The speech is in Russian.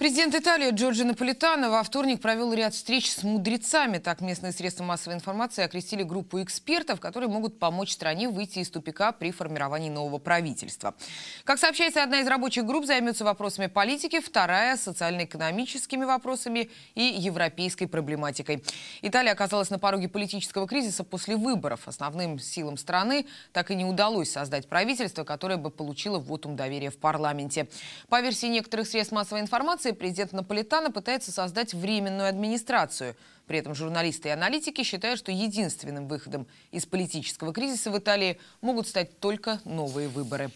Президент Италии Джорджи Наполитано во вторник провел ряд встреч с мудрецами. Так местные средства массовой информации окрестили группу экспертов, которые могут помочь стране выйти из тупика при формировании нового правительства. Как сообщается, одна из рабочих групп займется вопросами политики, вторая – социально-экономическими вопросами и европейской проблематикой. Италия оказалась на пороге политического кризиса после выборов. Основным силам страны так и не удалось создать правительство, которое бы получило вотум доверия в парламенте. По версии некоторых средств массовой информации, Федерации президент Наполитана пытается создать временную администрацию. При этом журналисты и аналитики считают, что единственным выходом из политического кризиса в Италии могут стать только новые выборы.